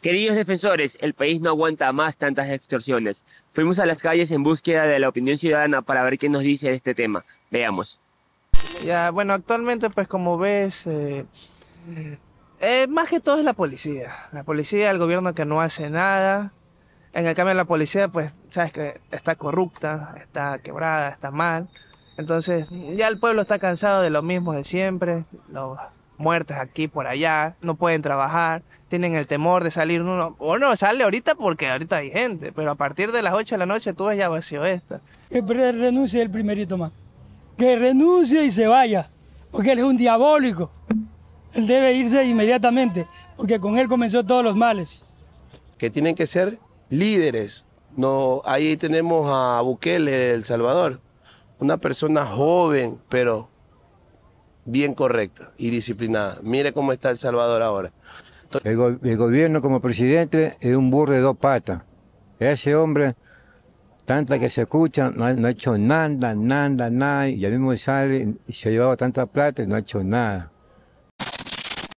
Queridos defensores, el país no aguanta más tantas extorsiones. Fuimos a las calles en búsqueda de la opinión ciudadana para ver qué nos dice de este tema. Veamos. Ya, bueno, actualmente pues como ves, eh, eh, más que todo es la policía. La policía, el gobierno que no hace nada. En el cambio la policía pues sabes que está corrupta, está quebrada, está mal. Entonces ya el pueblo está cansado de lo mismo de siempre. Lo, muertes aquí por allá, no pueden trabajar, tienen el temor de salir uno, o sale ahorita porque ahorita hay gente, pero a partir de las 8 de la noche tú ves ya vacío esta. Que renuncie el primerito más, que renuncie y se vaya, porque él es un diabólico, él debe irse inmediatamente, porque con él comenzó todos los males. Que tienen que ser líderes, no, ahí tenemos a Bukele, El Salvador, una persona joven, pero bien correcta y disciplinada. Mire cómo está El Salvador ahora. El, gobierno como presidente es un burro de dos patas. Ese hombre, tanta que se escucha, no ha, hecho nada, nada, nada, y ya mismo sale y se ha llevado tanta plata y no ha hecho nada.